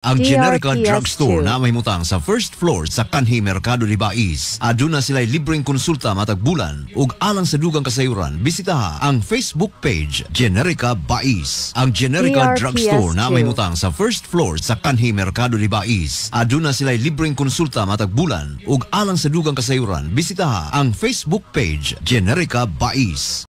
Ang Generica Drugstore na may mutang sa first floor sa Kanhi Mercado de Bais. Aduna ah, sila'y libreng konsulta matag bulan ug alang sa dugang kasayuran, bisitaha ang Facebook page Generica Bais. Ang Generica Drugstore na may mutang sa first floor sa Kanhi Mercado de Bais. Aduna ah, sila'y libreng konsulta matag bulan ug alang sa dugang kasayuran, bisitaha ang Facebook page Generica Bais.